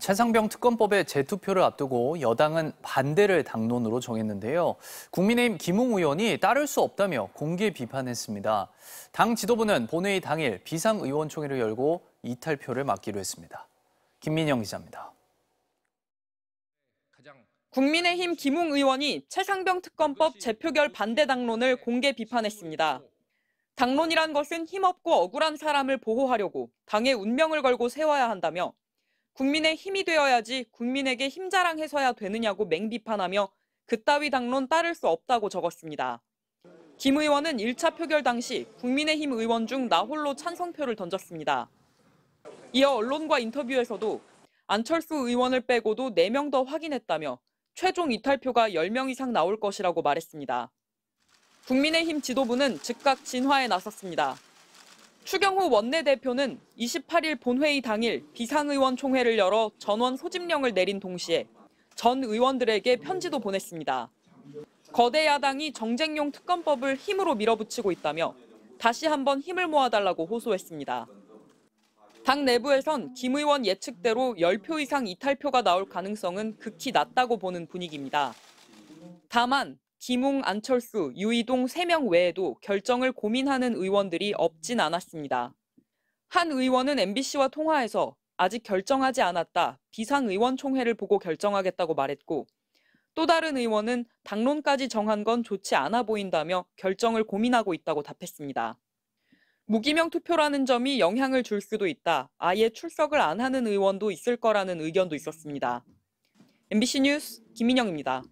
최상병 특검법의 재투표를 앞두고 여당은 반대를 당론으로 정했는데요. 국민의힘 김웅 의원이 따를 수 없다며 공개 비판했습니다. 당 지도부는 본회의 당일 비상의원총회를 열고 이탈표를 막기로 했습니다. 김민영 기자입니다. 국민의힘 김웅 의원이 최상병 특검법 재표결 반대 당론을 공개 비판했습니다. 당론이란 것은 힘없고 억울한 사람을 보호하려고 당의 운명을 걸고 세워야 한다며 국민의 힘이 되어야지 국민에게 힘자랑해서야 되느냐고 맹비판하며 그따위 당론 따를 수 없다고 적었습니다. 김 의원은 1차 표결 당시 국민의힘 의원 중 나홀로 찬성표를 던졌습니다. 이어 언론과 인터뷰에서도 안철수 의원을 빼고도 4명 더 확인했다며 최종 이탈표가 10명 이상 나올 것이라고 말했습니다. 국민의힘 지도부는 즉각 진화에 나섰습니다. 추경호 원내대표는 28일 본회의 당일 비상의원 총회를 열어 전원 소집령을 내린 동시에 전 의원들에게 편지도 보냈습니다. 거대 야당이 정쟁용 특검법을 힘으로 밀어붙이고 있다며 다시 한번 힘을 모아달라고 호소했습니다. 당 내부에선 김 의원 예측대로 10표 이상 이탈표가 나올 가능성은 극히 낮다고 보는 분위기입니다. 다만 김웅, 안철수, 유이동 3명 외에도 결정을 고민하는 의원들이 없진 않았습니다. 한 의원은 MBC와 통화해서 아직 결정하지 않았다. 비상의원총회를 보고 결정하겠다고 말했고 또 다른 의원은 당론까지 정한 건 좋지 않아 보인다며 결정을 고민하고 있다고 답했습니다. 무기명 투표라는 점이 영향을 줄 수도 있다. 아예 출석을 안 하는 의원도 있을 거라는 의견도 있었습니다. MBC 뉴스 김인영입니다